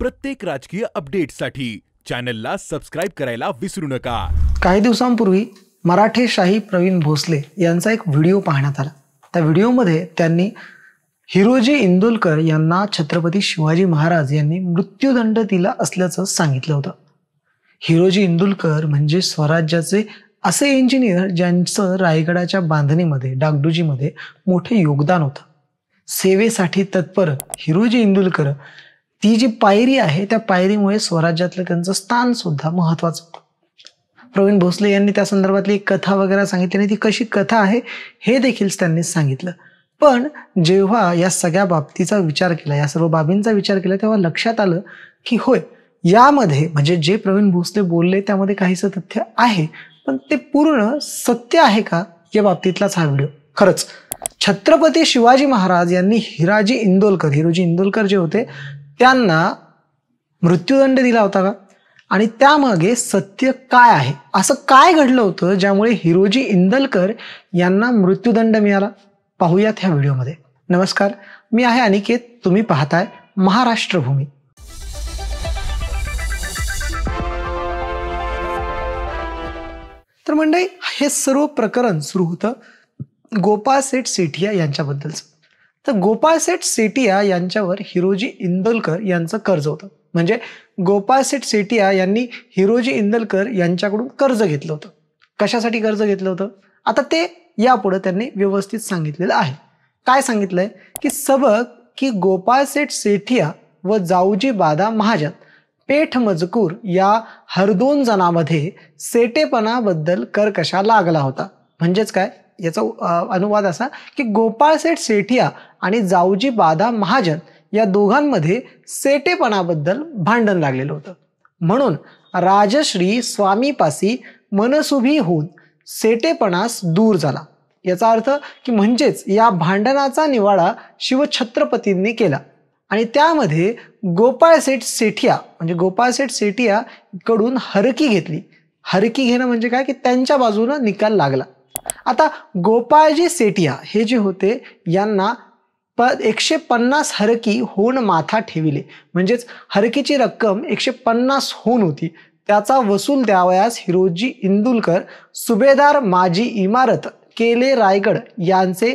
प्रत्येक राजकीय अपडेटसाठी चॅनलला सबस्क्राईब करायला विसरू नका काही दिवसांपूर्वी मराठेशाही प्रवीण भोसले यांचा एक व्हिडिओ पाहण्यात आला त्या व्हिडिओमध्ये त्यांनी हिरोजी इंदुलकर यांना छत्रपती शिवाजी महाराज यांनी मृत्यूदंड दिला असल्याचं सांगितलं होतं हिरोजी इंदुलकर म्हणजे स्वराज्याचे असे इंजिनियर ज्यांचं रायगडाच्या बांधणीमध्ये डागडुजीमध्ये मोठे योगदान होतं सेवेसाठी तत्पर हिरोजी इंदुलकर ती जी पायरी आहे त्या पायरीमुळे स्वराज्यातलं त्यांचं स्थान सुद्धा महत्वाचं होतं प्रवीण भोसले यांनी त्या संदर्भातली एक कथा वगैरे सांगितली आणि ती कशी कथा आहे हे देखील त्यांनी सांगितलं पण जेव्हा या सगळ्या बाबतीचा विचार केला या सर्व बाबींचा विचार केला तेव्हा लक्षात आलं की होय यामध्ये म्हणजे जे प्रवीण भोसले बोलले त्यामध्ये काहीसं तथ्य आहे पण ते पूर्ण सत्य आहे का या बाबतीतलाच हा व्हिडिओ खरंच छत्रपती शिवाजी महाराज यांनी हिराजी इंदोलकर हिरोजी इंदोलकर जे होते त्यांना मृत्यूदंड दिला होता का आणि त्यामागे सत्य काय आहे असं काय घडलं होतं ज्यामुळे हिरोजी इंदलकर यांना मृत्यूदंड मिळाला पाहूयात ह्या व्हिडिओमध्ये नमस्कार मी आहे अनिकेत तुम्ही पाहताय महाराष्ट्रभूमी तर मंडळी हे सर्व प्रकरण सुरू होतं गोपाळ सेठ सेठिया यांच्याबद्दलचं तर गोपाळ सेठ सेटिया यांच्यावर हिरोजी इंदलकर यांचं कर्ज होतं म्हणजे गोपाळ सेठ सेटिया यांनी हिरोजी इंदलकर यांच्याकडून कर्ज घेतलं होतं कशासाठी कर्ज घेतलं होतं आता ते यापुढे त्यांनी व्यवस्थित सांगितलेलं आहे काय सांगितलंय की सबक की गोपाळ सेठ सेठिया व जाऊजी बादा महाजन पेठ मजकूर या हर दोन जणांमध्ये सेटेपणाबद्दल कशा लागला होता म्हणजेच काय याचा अनुवाद असा की गोपाळ सेठ सेठिया आणि जाऊजी बादा महाजन या दोघांमध्ये सेटेपणाबद्दल भांडण लागलेलं होतं म्हणून राजश्री स्वामीपासी मनसुभी होऊन सेटेपणास दूर झाला याचा अर्थ की म्हणजेच या भांडणाचा निवाडा शिवछत्रपतींनी केला आणि त्यामध्ये गोपाळसेठ सेठिया म्हणजे गोपाळसेठ सेठिया कडून हरकी घेतली हरकी घेणं म्हणजे काय की त्यांच्या बाजूनं निकाल लागला आता गोपाळजी सेटिया हे जे होते यांना प एकशे पन्नास हरकी होऊन माथा ठेविले म्हणजेच हरकीची रक्कम एकशे पन्नास होण होती त्याचा वसूल द्यावयास हिरोजी इंदुलकर सुभेदार माजी इमारत केले रायगड यांचे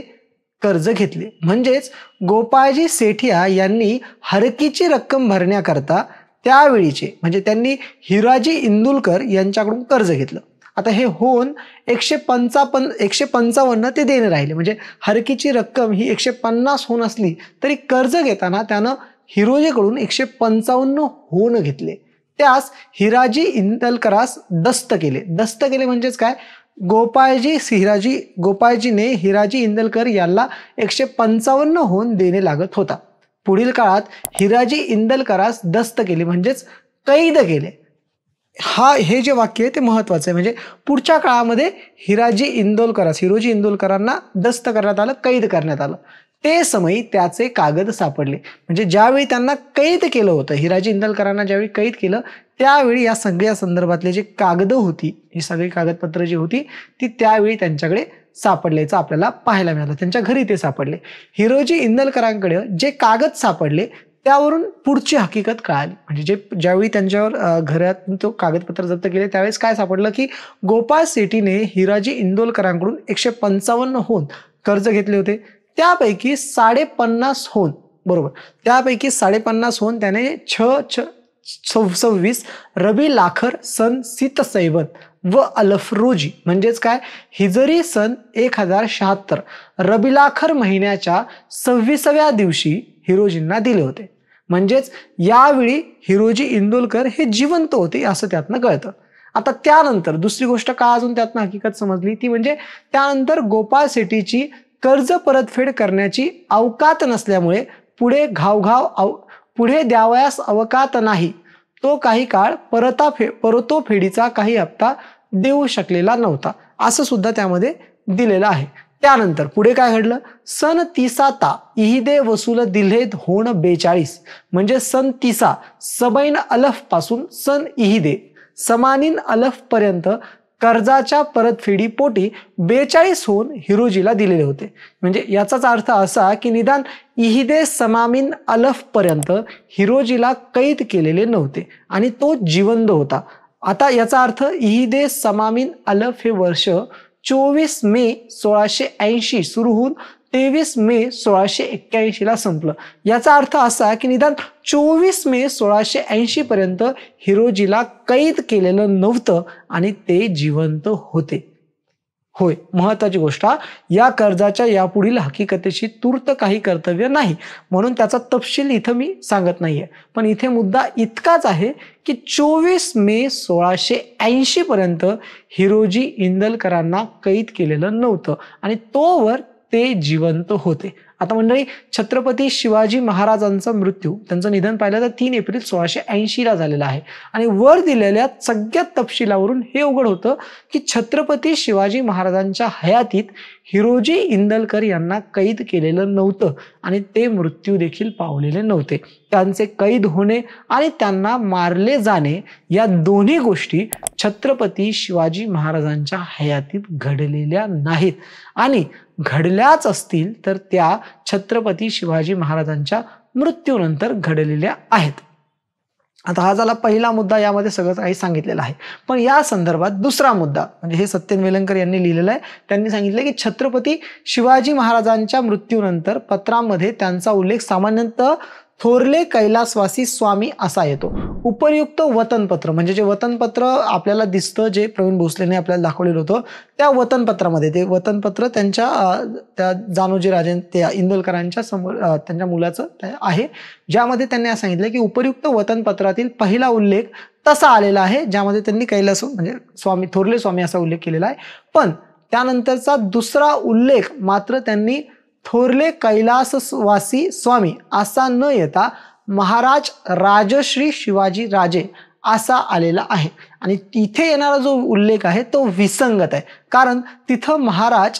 कर्ज घेतले म्हणजेच गोपाळजी सेठिया यांनी हरकीची रक्कम भरण्याकरता त्यावेळीचे म्हणजे त्यांनी हिराजी इंदुलकर यांच्याकडून कर्ज घेतलं आता हे होऊन एकशे पंचापन्न एकशे पंचावन्न ते देणे राहिले म्हणजे हरकीची रक्कम ही एकशे पन्नास होऊन असली तरी कर्ज घेताना त्यानं हिरोजेकडून एकशे पंचावन्न होऊन घेतले त्यास हिराजी इंदलकरास दस्त केले दस्त केले म्हणजेच काय गोपाळजी हिराजी गोपाळजीने हिराजी इंदलकर यांना एकशे पंचावन्न होऊन देणे लागत होता पुढील काळात हिराजी इंदलकरास दस्त केले म्हणजेच कैद केले हा हे जे वाक्य आहे ते महत्त्वाचं आहे म्हणजे पुढच्या काळामध्ये हिराजी इंदोलकरास हिरोजी इंदोलकरांना दस्त करण्यात आलं कैद करण्यात आलं ते समयी त्याचे कागद सापडले म्हणजे ज्यावेळी त्यांना कैद केलं होतं हिराजी इंदलकरांना ज्यावेळी कैद केलं त्यावेळी या सगळ्या संदर्भातले जे कागदं होती ही सगळी कागदपत्र जी होती ती त्यावेळी त्यांच्याकडे सापडल्याचं आपल्याला पाहायला मिळालं त्यांच्या घरी ते सापडले हिरोजी इंदलकरांकडे जे कागद सापडले त्यावरून पुढची हकीकत कळाली म्हणजे जे ज्यावेळी त्यांच्यावर घरात तो कागदपत्र जप्त केले त्यावेळेस काय सापडलं की गोपाळ सेटीने हिराजी इंदोलकरांकडून एकशे पंचावन्न होऊन कर्ज घेतले होते त्यापैकी साडेपन्नास होऊन बरोबर त्यापैकी साडेपन्नास होऊन त्याने छ छ सव्वीस रबी लाखर सन सीतसैबन व अलफरोजी म्हणजेच काय हिजरी सन एक हजार शहात्तर रबिलाखर महिन्याच्या सव्वीसाव्या दिवशी हिरोजींना दिले होते म्हणजेच यावेळी हिरोजी इंदोलकर हे जिवंत होते असं त्यातनं कळतं आता त्यानंतर दुसरी गोष्ट का अजून त्यातनं हकीकत समजली ती म्हणजे त्यानंतर गोपाळ सेटीची कर्ज परतफेड करण्याची अवकात नसल्यामुळे पुढे घावघाव अव पुढे द्यावयास अवकात नाही तो काही काळ परता फे परतोफेडीचा काही हप्ता देऊ शकलेला नव्हता असं सुद्धा त्यामध्ये दिलेलं आहे त्यानंतर पुढे काय घडलं सन तिसाता इहिदे वसूल दिल्हेत होण बेचाळीस म्हणजे सन तिसा सबैन अलफ पासून सन इहिदे समानिन अलफ पर्यंत कर्जाच्या परतफेडी पोटी बेचाळीस होऊन हिरोजीला दिलेले होते म्हणजे याचाच अर्थ असा की निदान इहिदे समामिन अलफ पर्यंत हिरोजीला कैद केलेले नव्हते आणि तो जिवंत होता आता याचा अर्थ इहिदे समामिन अलफ हे वर्ष चोवीस मे सोळाशे ऐंशी सुरू होऊन तेवीस मे सोळाशे एक्क्याऐंशीला संपलं याचा अर्थ असा की निदान चोवीस मे सोळाशे ऐंशी पर्यंत हिरोजीला कैद केलेलं नव्हतं आणि ते जिवंत होते होय महत्वाची गोष्ट या कर्जाच्या यापुढील हकीकतेशी तूर्त काही कर्तव्य नाही म्हणून त्याचा तपशील इथं मी सांगत नाही नाहीये पण इथे मुद्दा इतकाच आहे की चोवीस मे सोळाशे ऐंशी पर्यंत हिरोजी इंदलकरांना कैद केलेलं नव्हतं आणि तोवर ते जिवंत होते आता मंडळी छत्रपती शिवाजी महाराजांचा मृत्यू त्यांचं निधन पाहिलं तर तीन एप्रिल सोळाशे ऐंशीला झालेला आहे आणि वर दिलेल्या सगळ्या तपशिलावरून हे उघड होतं की छत्रपती शिवाजी महाराजांच्या हयातीत हिरोजी इंदलकर यांना कैद केलेलं नव्हतं आणि ते मृत्यू देखील पावलेले नव्हते त्यांचे कैद होणे आणि त्यांना मारले जाणे या दोन्ही गोष्टी छत्रपती शिवाजी महाराजांच्या हयातीत घडलेल्या नाहीत आणि घडल्याच असतील तर त्या छत्रपती शिवाजी महाराजांच्या मृत्यूनंतर घडलेल्या आहेत आता हा झाला पहिला मुद्दा यामध्ये सगळं काही सांगितलेलं आहे पण या संदर्भात दुसरा मुद्दा म्हणजे हे सत्यन वेलंकर यांनी लिहिलेलं आहे त्यांनी सांगितलं की छत्रपती शिवाजी महाराजांच्या मृत्यूनंतर पत्रामध्ये त्यांचा उल्लेख सामान्यतः थोरले कैलासवासी स्वामी असा येतो उपयुक्त वतनपत्र म्हणजे जे वतनपत्र आपल्याला दिसतं जे प्रवीण भोसलेने आपल्याला दाखवलेलं होतं त्या वतनपत्रामध्ये ते वतनपत्र त्यांच्या त्या जानोजी राजन त्या इंदोलकरांच्या समोर त्यांच्या मुलाचं आहे ज्यामध्ये त्यांनी असं सांगितलं की उपयुक्त वतनपत्रातील पहिला उल्लेख तसा आलेला आहे ज्यामध्ये त्यांनी कैलास म्हणजे स्वामी थोरले स्वामी असा उल्लेख केलेला आहे पण त्यानंतरचा दुसरा उल्लेख मात्र त्यांनी थोरले कैलासवासी स्वामी असा न येता महाराज राजश्री शिवाजी राजे असा आलेला आहे आणि तिथे येणारा जो उल्लेख आहे तो विसंगत आहे कारण तिथं महाराज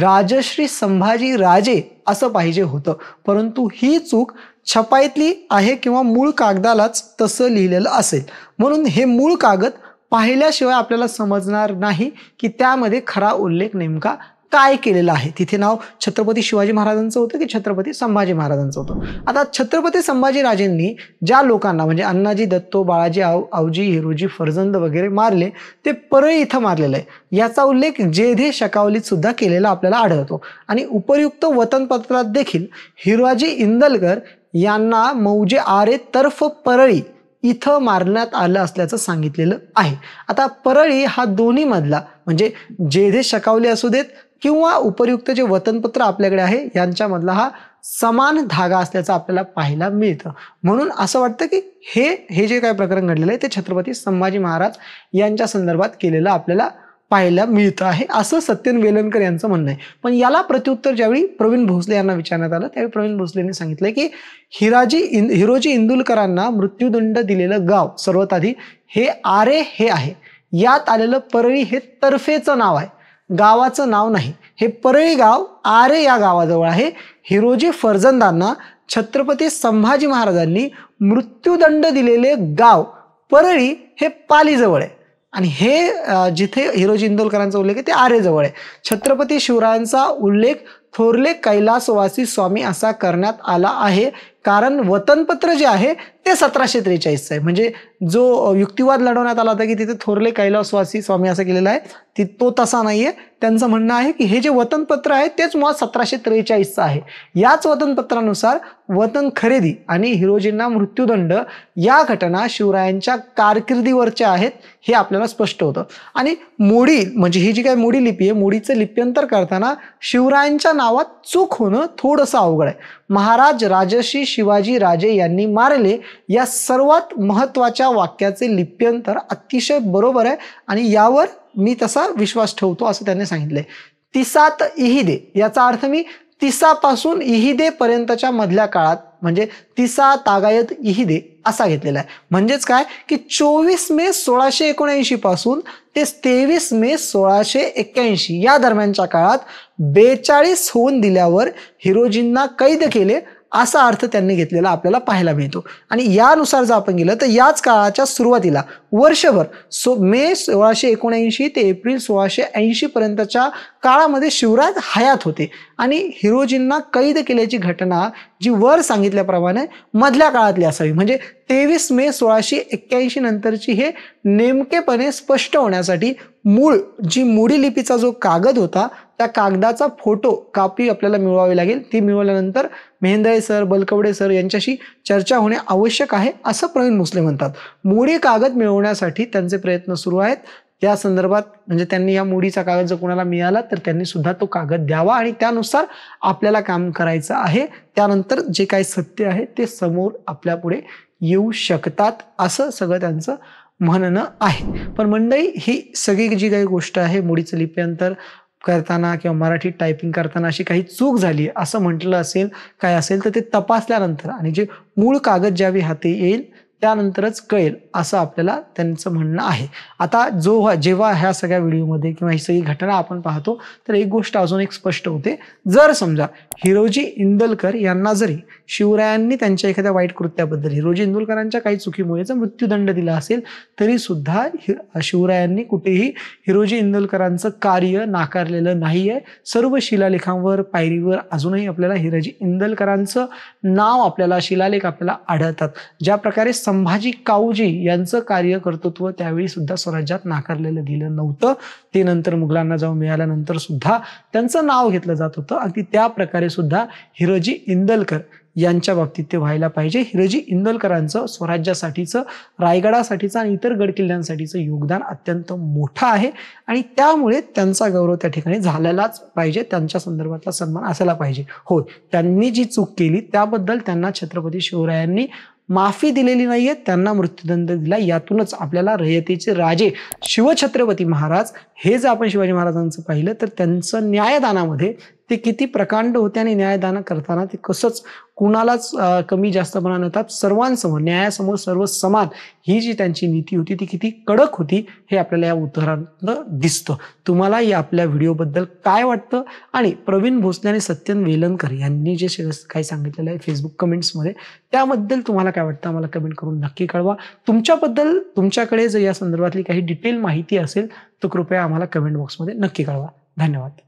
राजश्री संभाजी राजे असं पाहिजे होतं परंतु ही चूक छपाईतली आहे किंवा मूळ कागदालाच तसं लिहिलेलं असेल म्हणून हे मूळ कागद पाहिल्याशिवाय आपल्याला समजणार नाही की त्यामध्ये खरा उल्लेख नेमका काय केलेलं आहे तिथे नाव छत्रपती शिवाजी महाराजांचं होतं की छत्रपती संभाजी महाराजांचं होतं आता छत्रपती संभाजीराजेंनी ज्या लोकांना म्हणजे अण्णाजी दत्तो बाळाजी आव आवजी हिरोजी फरजंद वगैरे मारले ते परळी इथं मारलेलं आहे याचा उल्लेख जेधे शकावलीत सुद्धा केलेला आपल्याला आढळतो आणि उपयुक्त वतनपत्रात देखील हिरोजी इंदलकर यांना मौजे आरे तर्फ परळी इथं मारण्यात आलं असल्याचं सांगितलेलं आहे आता परळी हा दोन्हीमधला म्हणजे जेधे शकावले असू देत किंवा उपयुक्त जे वतनपत्र आपल्याकडे आहे यांच्यामधला हा समान धागा असल्याचा आपल्याला पाहायला मिळतं म्हणून असं वाटतं की हे हे जे काय प्रकरण घडलेलं आहे ते छत्रपती संभाजी महाराज यांच्या संदर्भात केलेलं आपल्याला पाहायला मिळतं आहे असं सत्यन वेलणकर यांचं म्हणणं आहे पण याला प्रत्युत्तर ज्यावेळी प्रवीण भोसले यांना विचारण्यात आलं त्यावेळी प्रवीण भोसलेंनी सांगितलं की हिराजी इंद हिरोजी इंदुलकरांना मृत्यूदंड दिलेलं गाव सर्वात आधी हे आरे हे आहे यात आलेलं परळी हे तर्फेचं नाव आहे गावाचं नाव नाही हे परळी गाव आरे या गावाजवळ आहे हिरोजी फर्जंदांना छत्रपती संभाजी महाराजांनी मृत्यूदंड दिलेले गाव परळी हे पालीजवळ आहे आणि हे जिथे हिरोजी इंदोलकरांचा उल्लेख आहे ते आरेजवळ आहे छत्रपती शिवरायांचा उल्लेख थोरले कैलासवासी स्वामी असा करण्यात आला आहे कारण वतनपत्र जे आहे ते सतराशे त्रेचाळीसचं आहे म्हणजे जो युक्तिवाद लढवण्यात आला होता की तिथे थोरले कैलासवासी स्वामी असं केलेला आहे ती तो तसा नाही आहे त्यांचं म्हणणं आहे की हे जे वतनपत्र आहे तेच मुळात सतराशे त्रेचाळीसचं आहे याच वतनपत्रानुसार वतन खरेदी आणि हिरोजींना मृत्यूदंड या घटना शिवरायांच्या कारकिर्दीवरच्या आहेत हे आपल्याला स्पष्ट होतं आणि मोडी म्हणजे ही जी काय मोडी लिपी आहे मोडीचं लिप्यंतर करताना शिवरायांच्या नावात चूक होणं थोडंसं अवघड आहे महाराज राजशी शिवाजी राजे यांनी मारले या सर्वात महत्त्वाच्या वाक्याचे लिप्यंतर अतिशय बरोबर आहे आणि यावर मी तसा विश्वास ठेवतो असं त्यांनी सांगितलंय तिसात इहिदे याचा अर्थ मी तिसापासून इहिदे पर्यंतच्या मधल्या काळात म्हणजे तिसा तागायत इहिदे असा घेतलेला आहे म्हणजेच काय की चोवीस मे सोळाशे एकोणऐंशी पासून ते तेवीस मे सोळाशे एक्क्याऐंशी या दरम्यानच्या काळात बेचाळीस होऊन दिल्यावर हिरोजींना कैद केले असा अर्थ त्यांनी घेतलेला आपल्याला पाहायला मिळतो आणि यानुसार जर आपण गेलं तर याच काळाच्या सुरुवातीला वर्षभर सो मे सोळाशे एकोणऐंशी ते एप्रिल सोळाशे ऐंशी पर्यंतच्या काळामध्ये शिवराज हयात होते आणि हिरोजींना कैद केल्याची घटना जी वर सांगितल्याप्रमाणे मधल्या काळातली असावी म्हणजे तेवीस मे सोळाशे एक्क्याऐंशी नंतरची हे नेमकेपणे स्पष्ट होण्यासाठी मूळ जी मुडी लिपीचा जो कागद होता त्या कागदाचा फोटो कापी आपल्याला मिळवावी लागेल ती मिळवल्यानंतर मेहंदळे सर बलकवडे सर यांच्याशी चर्चा होणे आवश्यक आहे असं प्रवीण मुसले म्हणतात मुडी कागद मिळवण्यासाठी त्यांचे प्रयत्न सुरू आहेत त्या संदर्भात म्हणजे त्यांनी या मुडीचा कागद जर कोणाला मिळाला तर त्यांनी सुद्धा तो कागद द्यावा आणि त्यानुसार आपल्याला काम करायचं आहे त्यानंतर जे काही सत्य आहे ते समोर आपल्यापुढे येऊ शकतात असं सगळं त्यांचं म्हणणं आहे पण मंडई ही सगळी जी काही गोष्ट आहे मुडीचं लिप्यांतर करताना किंवा मराठीत टायपिंग करताना अशी काही चूक झाली असं म्हटलं असेल काय असेल तर ते तपासल्यानंतर आणि जे मूळ कागद ज्यावेळी हाती येईल त्यानंतरच कळेल असं आपल्याला त्यांचं म्हणणं आहे आता जो जेव्हा ह्या सगळ्या व्हिडिओमध्ये किंवा ही सगळी घटना आपण पाहतो तर एक गोष्ट अजून एक स्पष्ट होते जर समजा हिरोजी इंदलकर यांना जरी शिवरायांनी त्यांच्या एखाद्या वाईट कृत्याबद्दल हिरोजी इंदुलकरांच्या काही चुकीमुळे जर मृत्यूदंड दिला असेल तरी सुद्धा शिवरायांनी कुठेही हिरोजी इंदुलकरांचं कार्य नाकारलेलं नाही आहे सर्व शिलालेखांवर पायरीवर अजूनही आपल्याला हिरोजी इंदलकरांचं नाव आपल्याला शिलालेख आपल्याला आढळतात ज्या प्रकारे संभाजी काऊजी यांचं कार्यकर्तृत्व त्यावेळी सुद्धा स्वराज्यात नाकारलेलं गेलं नव्हतं ते नंतर मुघलांना जाऊन मिळाल्यानंतर सुद्धा त्यांचं नाव घेतलं जात होतं अगदी त्या प्रकारे सुद्धा हिरोजी इंदलकर यांच्या बाबतीत ते व्हायला पाहिजे हिरोजी इंदलकरांचं स्वराज्यासाठीचं रायगडासाठीचं आणि इतर गडकिल्ल्यांसाठीचं योगदान अत्यंत मोठं आहे आणि त्यामुळे त्यांचा गौरव त्या ठिकाणी झालेलाच पाहिजे त्यांच्या संदर्भातला सन्मान असायला पाहिजे हो त्यांनी जी चूक केली त्याबद्दल त्यांना छत्रपती शिवरायांनी माफी दिलेली नाहीये त्यांना मृत्यूदंड दिला यातूनच आपल्याला रयतेचे राजे शिवछत्रपती महाराज हे जर आपण शिवाजी महाराजांचं पाहिलं तर त्यांचं न्यायदानामध्ये ते किती प्रकांड होते आणि न्यायदान करताना ते कसंच कुणालाच कमी जास्तपणा नव्हतात सर्वांसमोर न्यायासमोर सर्व समान ही जी त्यांची नीती होती ती किती कडक होती हे आपल्याला या उत्तरानं दिसतं तुम्हाला या आपल्या व्हिडिओबद्दल काय वाटतं आणि प्रवीण भोसले आणि सत्यन वेलनकर यांनी जे काही सांगितलेलं आहे फेसबुक कमेंट्समध्ये त्याबद्दल तुम्हाला काय वाटतं आम्हाला कमेंट करून नक्की कळवा तुमच्याबद्दल तुमच्याकडे जर या संदर्भातली काही डिटेल माहिती असेल तर कृपया आम्हाला कमेंट बॉक्समध्ये नक्की कळवा धन्यवाद